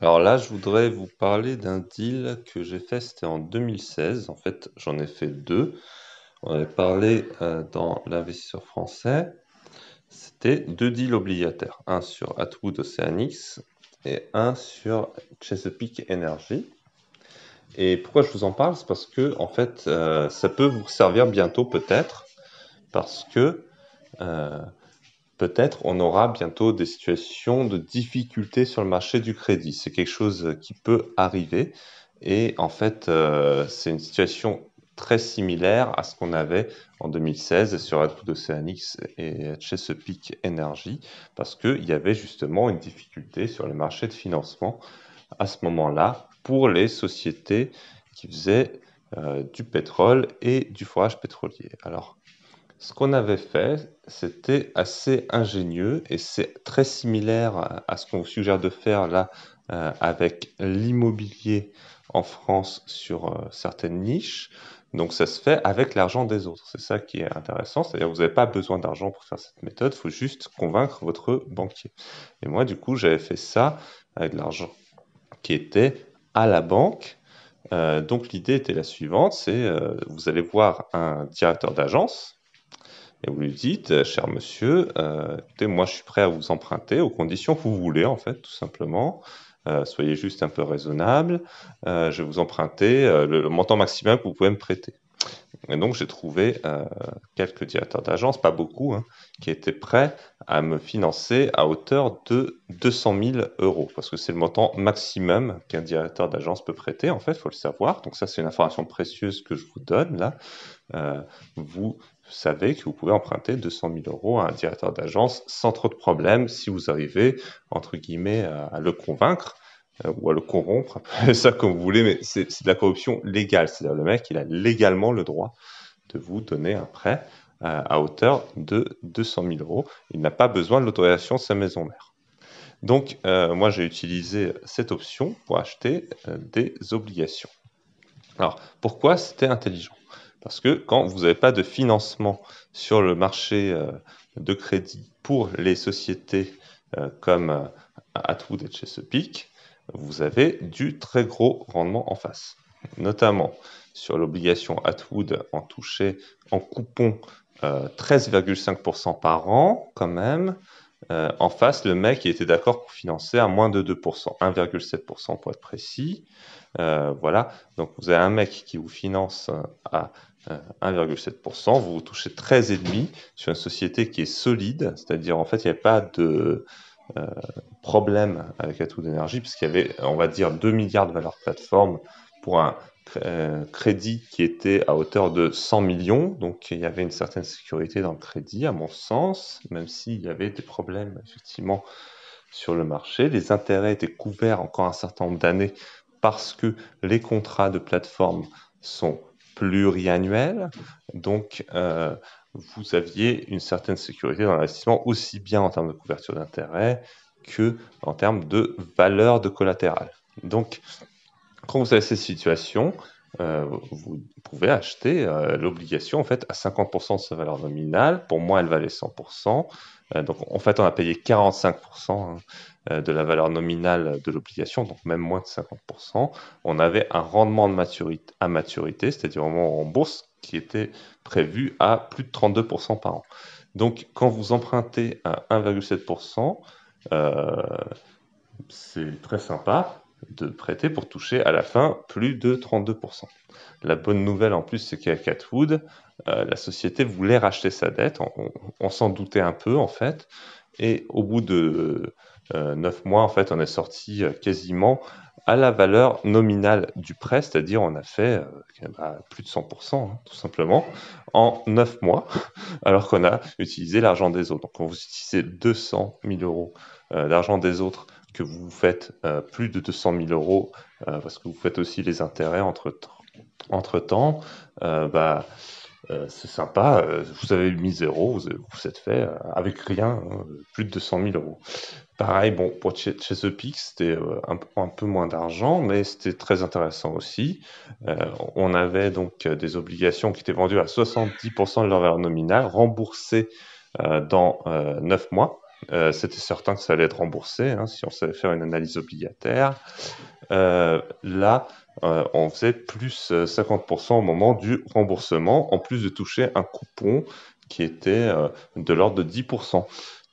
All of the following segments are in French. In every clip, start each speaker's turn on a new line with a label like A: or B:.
A: Alors là, je voudrais vous parler d'un deal que j'ai fait, c'était en 2016. En fait, j'en ai fait deux. On avait parlé euh, dans l'investisseur français. C'était deux deals obligataires, un sur Atwood Oceanics et un sur Chesapeake Energy. Et pourquoi je vous en parle C'est parce que, en fait, euh, ça peut vous servir bientôt peut-être, parce que euh, peut-être on aura bientôt des situations de difficulté sur le marché du crédit. C'est quelque chose qui peut arriver. Et en fait, euh, c'est une situation très similaire à ce qu'on avait en 2016 sur la Oceanix et Chesapeake Energy, parce qu'il y avait justement une difficulté sur les marchés de financement à ce moment-là pour les sociétés qui faisaient euh, du pétrole et du forage pétrolier. Alors, ce qu'on avait fait, c'était assez ingénieux et c'est très similaire à, ce qu'on vous suggère de faire là euh, avec l'immobilier en France sur euh, certaines niches. Donc ça se fait avec l'argent des autres. C'est ça qui est intéressant. C'est-à-dire vous n'avez pas besoin d'argent pour faire cette méthode. Il faut juste convaincre votre banquier. Et moi, du coup, j'avais fait ça avec de l'argent qui était à la banque. Euh, donc l'idée était la suivante, c'est vous allez voir un directeur d'agence et vous lui dites, euh, cher monsieur, euh, écoutez, moi je suis prêt à vous emprunter aux conditions que vous voulez, en fait, tout simplement. Euh, soyez juste un peu raisonnable. je vais vous emprunter le, montant maximum que vous pouvez me prêter. Et donc, j'ai trouvé euh, quelques directeurs d'agence, pas beaucoup, hein, qui étaient prêts à me financer à hauteur de 200 000 euros, parce que c'est le montant maximum qu'un directeur d'agence peut prêter, en fait, il faut le savoir. Donc ça, c'est une information précieuse que je vous donne, là. Euh, vous savez que vous pouvez emprunter 200 000 euros à un directeur d'agence sans trop de problèmes si vous arrivez, entre guillemets, à le convaincre. Euh, ou à le corrompre, ça comme vous voulez, mais c'est de la corruption légale. C'est-à-dire le mec, il a légalement le droit de vous donner un prêt euh, à, hauteur de 200 000 euros. Il n'a pas besoin de l'autorisation de sa maison mère. Donc, euh, moi, j'ai utilisé cette option pour acheter des obligations. Alors, pourquoi c'était intelligent Parce que quand vous n'avez pas de financement sur le marché de crédit pour les sociétés comme Atwood et Chesapeake, vous avez du très gros rendement en face. Notamment sur l'obligation Atwood en toucher en coupon 13,5% euh, par an quand même. Euh, en face, le mec était d'accord pour financer à moins de 2%, 1,7% pour être précis. Euh, voilà, donc vous avez un mec qui vous finance à 1,7%, vous, vous touchez 13,5% sur une société qui est solide, c'est-à-dire en fait il n'y a pas de, euh, problème avec Atout d'énergie, puisqu'il y avait, on va dire, 2 milliards de valeur plateforme pour un euh, crédit qui était à hauteur de 100 millions. Donc il y avait une certaine sécurité dans le crédit, à mon sens, même s'il y avait des problèmes, effectivement, sur le marché. Les intérêts étaient couverts encore un certain nombre d'années parce que les contrats de plateforme sont pluriannuels. Donc, euh, vous aviez une certaine sécurité dans l'investissement, aussi bien en termes de couverture d'intérêt que en termes de valeur de collatéral. Donc, quand vous avez cette situation, euh, vous pouvez acheter euh, l'obligation en fait à 50% de sa valeur nominale. Pour moi, elle valait 100%. Euh, donc en fait, on a payé 45% hein, euh, de la valeur nominale de l'obligation, donc même moins de 50%. On avait un rendement de maturité, à maturité, c'est-à-dire au moment qui était prévu à plus de 32% par an. Donc quand vous empruntez à 1,7%, euh, c'est très sympa de prêter pour toucher à la fin plus de 32%. La bonne nouvelle en plus, c'est qu'à Catwood, euh, la société voulait racheter sa dette, on, s'en doutait un peu en fait, et au bout de euh, neuf mois, en fait, on est sorti euh, quasiment à la valeur nominale du prêt, c'est-à-dire on a fait bah, plus de 100%, hein, tout simplement, en 9 mois, alors qu'on a utilisé l'argent des autres. Donc quand vous utilisez 200 000 euros d'argent des autres, que vous faites plus de 200 000 euros, parce que vous faites aussi les intérêts entre, entre temps, bah, euh, c'est sympa, euh, vous avez mis zéro, vous vous êtes fait euh, avec rien, hein, plus de 200 000 euros. Pareil, bon, pour chez, The c'était un, peu moins d'argent, mais c'était très intéressant aussi. on avait donc des obligations qui étaient vendues à 70% de leur valeur nominale, remboursées dans 9 mois. c'était certain que ça allait être remboursé hein, si on savait faire une analyse obligataire. là, euh, on faisait plus 50% euh, au moment du remboursement, en plus de toucher un coupon qui était euh, de l'ordre de 10%.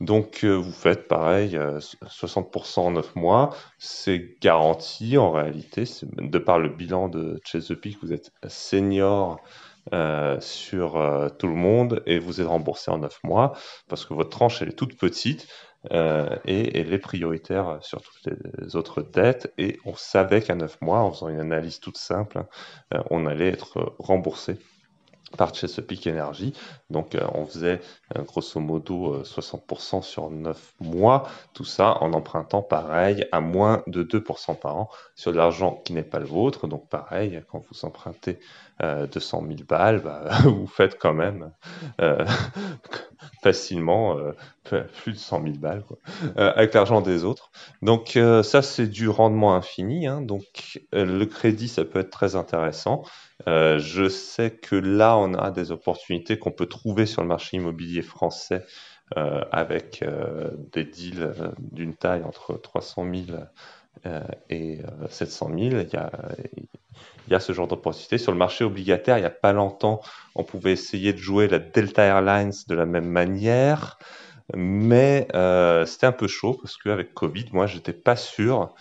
A: Donc vous faites pareil, 60% en 9 mois, c'est garanti en réalité, de par le bilan de Chesapeake, vous êtes senior sur tout le monde et vous êtes remboursé en 9 mois parce que votre tranche elle est toute petite. Euh, et, les prioritaires sur toutes les autres dettes. Et on savait qu'à 9 mois, en faisant une analyse toute simple, euh, on allait être remboursé par Chesapeake Energy. Donc euh, on faisait grosso modo 60% sur 9 mois, tout ça en empruntant pareil à moins de 2% par an sur de l'argent qui n'est pas le vôtre. Donc pareil, quand vous empruntez 200 000 balles, bah, vous faites quand même facilement plus de 100 000 balles quoi, euh, avec l'argent des autres. Donc euh, ça, c'est du rendement infini. Hein. donc euh, le crédit, ça peut être très intéressant. je sais que là, on a des opportunités qu'on peut trouver sur le marché immobilier français avec des deals d'une taille entre 300 000 et 700 000. Il y a, il y a ce genre d'opportunité. Sur le marché obligataire, il n'y a pas longtemps, on pouvait essayer de jouer la Delta Airlines de la même manière. Mais euh, c'était un peu chaud parce qu'avec Covid, moi, j'étais pas sûr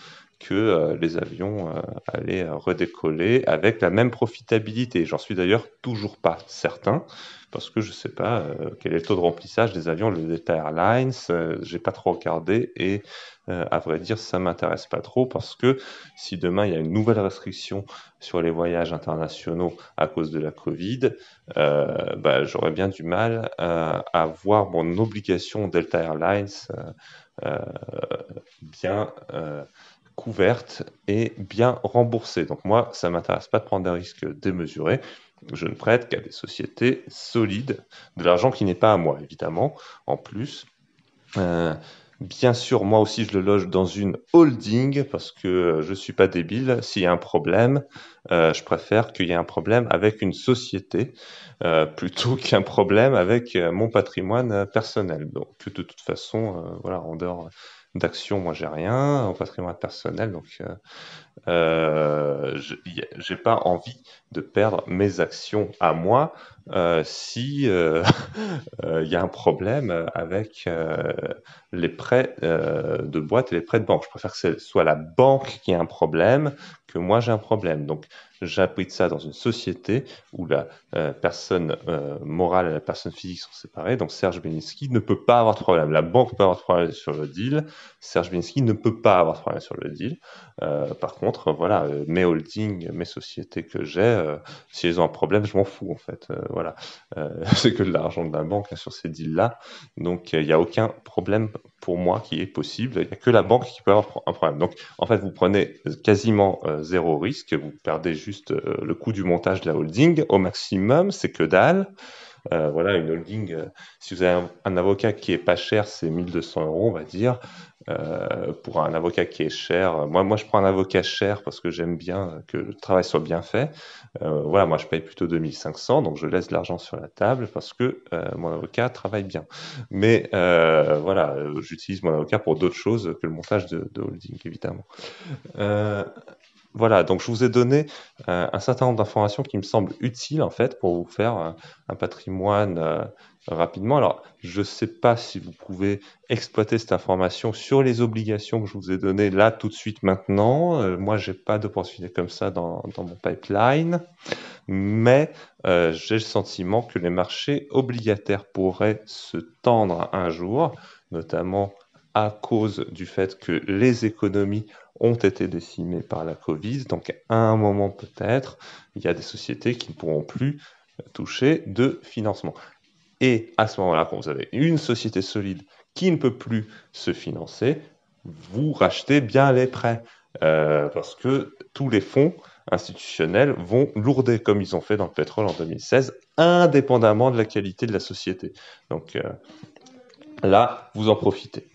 A: que euh, les avions euh, allaient euh, redécoller avec la même profitabilité. J'en suis d'ailleurs toujours pas certain parce que je ne sais pas quel est le taux de remplissage des avions de Delta Airlines. j'ai pas trop regardé et à vrai dire, ça m'intéresse pas trop parce que si demain il y a une nouvelle restriction sur les voyages internationaux à cause de la Covid, bah, j'aurais bien du mal à voir mon obligation Delta Airlines bien couverte et bien remboursée. Donc moi, ça ne m'intéresse pas de prendre un risque démesuré. Je ne prête qu'à des sociétés solides, de l'argent qui n'est pas à moi, évidemment, en plus. Euh, bien sûr, moi aussi, je le loge dans une holding parce que je ne suis pas débile. S'il y a un problème, euh, je préfère qu'il y ait un problème avec une société euh, plutôt qu'un problème avec mon patrimoine personnel. Donc, de toute façon, voilà, en dehors d'action, moi j'ai rien. Au patrimoine personnel, donc euh, euh, j'ai pas envie de perdre mes actions à moi euh, si il euh, euh, y a un problème avec les prêts de boîte et les prêts de banque. Je préfère que ce soit la banque qui ait un problème que moi j'ai un problème. Donc j'applique ça dans une société où la personne morale et la personne physique sont séparées. Donc Serge Beniski ne peut pas avoir de problème. La banque peut avoir de problème sur le deal. Serge Beniski ne peut pas avoir de problème sur le deal. par contre voilà, euh, mes holdings, mes sociétés que j'ai, euh, si elles ont un problème, je m'en fous, en fait. Euh, voilà. c'est que de l'argent de la banque hein, sur ces deals-là. Donc, il n'y a aucun problème pour moi qui est possible. Il n'y a que la banque qui peut avoir un problème. Donc, en fait, vous prenez quasiment zéro risque. Vous perdez juste le coût du montage de la holding. Au maximum, c'est que dalle. Euh, voilà, une holding, euh, si vous avez un, avocat qui est pas cher, c'est 1200 euros, on va dire. Euh, pour un avocat qui est cher, moi, moi, je prends un avocat cher parce que j'aime bien que le travail soit bien fait. voilà, moi, je paye plutôt 2500, donc je laisse de l'argent sur la table parce que mon avocat travaille bien. Mais voilà, j'utilise mon avocat pour d'autres choses que le montage de, de holding, évidemment. Voilà, donc je vous ai donné euh, un certain nombre d'informations qui me semblent utiles en fait pour vous faire euh, un patrimoine euh, rapidement. Alors, je ne sais pas si vous pouvez exploiter cette information sur les obligations que je vous ai données là tout de suite maintenant. moi, n'ai pas de d'opportunité comme ça dans, mon pipeline, mais j'ai le sentiment que les marchés obligataires pourraient se tendre un jour, notamment à cause du fait que les économies ont été décimées par la Covid. Donc à un moment peut-être, il y a des sociétés qui ne pourront plus toucher de financement. Et à ce moment-là, quand vous avez une société solide qui ne peut plus se financer, vous rachetez bien les prêts. Euh, parce que tous les fonds institutionnels vont lourder, comme ils ont fait dans le pétrole en 2016, indépendamment de la qualité de la société. Donc euh, là, vous en profitez.